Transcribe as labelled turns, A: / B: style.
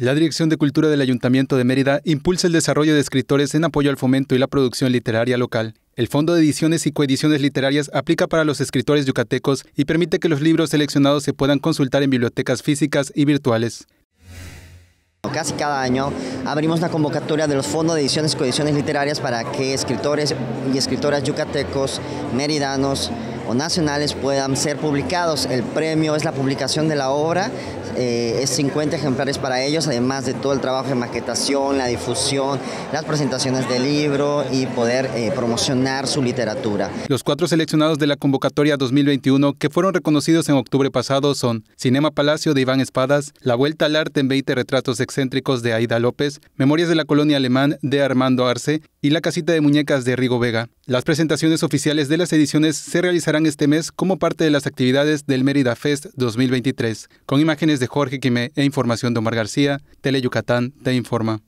A: La Dirección de Cultura del Ayuntamiento de Mérida impulsa el desarrollo de escritores en apoyo al fomento y la producción literaria local. El Fondo de Ediciones y Coediciones Literarias aplica para los escritores yucatecos y permite que los libros seleccionados se puedan consultar en bibliotecas físicas y virtuales.
B: Casi cada año abrimos la convocatoria de los fondos de ediciones y coediciones literarias para que escritores y escritoras yucatecos, meridanos, nacionales puedan ser publicados. El premio es la publicación de la obra, eh, es 50 ejemplares para ellos, además de todo el trabajo de maquetación, la difusión, las presentaciones del libro y poder eh, promocionar su literatura.
A: Los cuatro seleccionados de la convocatoria 2021 que fueron reconocidos en octubre pasado son Cinema Palacio de Iván Espadas, La Vuelta al Arte en 20 retratos excéntricos de Aida López, Memorias de la Colonia Alemán de Armando Arce y La Casita de Muñecas de Rigo Vega. Las presentaciones oficiales de las ediciones se realizarán este mes como parte de las actividades del Mérida Fest 2023, con imágenes de Jorge Quimé e información de Omar García, Tele Yucatán te informa.